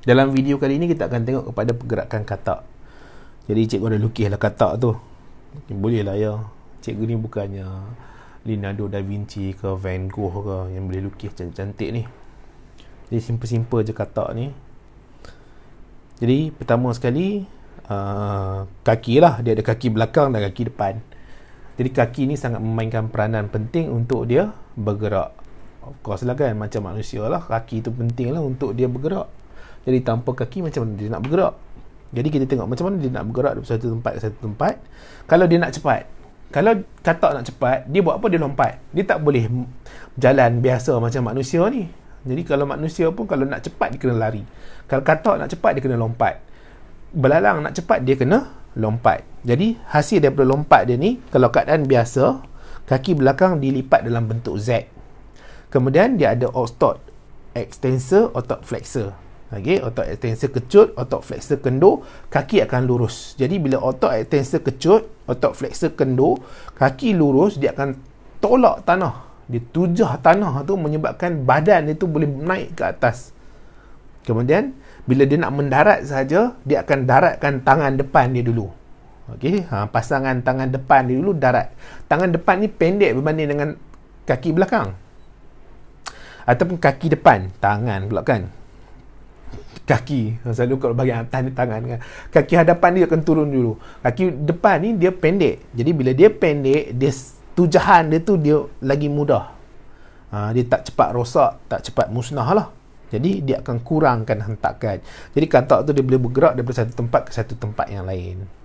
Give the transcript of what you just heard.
Dalam video kali ini kita akan tengok kepada pergerakan katak. Jadi cikgu ada lukislah katak tu. Mungkin boleh lah ya. Cikgu ni bukannya Leonardo da Vinci ke Van Gogh ke yang boleh lukis cantik-cantik ni. Jadi simple-simple je katak ni. Jadi pertama sekali uh, kaki lah. Dia ada kaki belakang dan kaki depan. Jadi kaki ni sangat memainkan peranan penting untuk dia bergerak. Of course lah kan macam manusia lah. Kaki tu penting lah untuk dia bergerak. Jadi tanpa kaki macam mana dia nak bergerak? Jadi kita tengok macam mana dia nak bergerak dari satu tempat ke satu tempat. Kalau dia nak cepat, kalau katak nak cepat, dia buat apa? Dia lompat. Dia tak boleh jalan biasa macam manusia ni. Jadi kalau manusia pun kalau nak cepat dia kena lari. Kalau katak nak cepat dia kena lompat. Belalang nak cepat dia kena lompat. Jadi hasil daripada lompat dia ni kalau keadaan biasa kaki belakang dilipat dalam bentuk Z. Kemudian dia ada ostot extensor atau flexor. Okay, otot extensor kecut, otot flexor kendur, kaki akan lurus. Jadi bila otot extensor kecut, otot flexor kendur, kaki lurus, dia akan tolak tanah. Dia tujah tanah tu menyebabkan badan dia tu boleh naik ke atas. Kemudian bila dia nak mendarat saja, dia akan daratkan tangan depan dia dulu. Okey, ha, pasangan tangan depan dia dulu darat. Tangan depan ni pendek berbanding dengan kaki belakang. Ataupun kaki depan, tangan pula kan kaki selalu kalau bahagian tangan ni tangan kan kaki hadapan dia akan turun dulu kaki depan ni dia pendek jadi bila dia pendek dia tujahan dia tu dia lagi mudah ha, dia tak cepat rosak tak cepat musnah lah jadi dia akan kurangkan hentakan jadi katak tu dia boleh bergerak daripada satu tempat ke satu tempat yang lain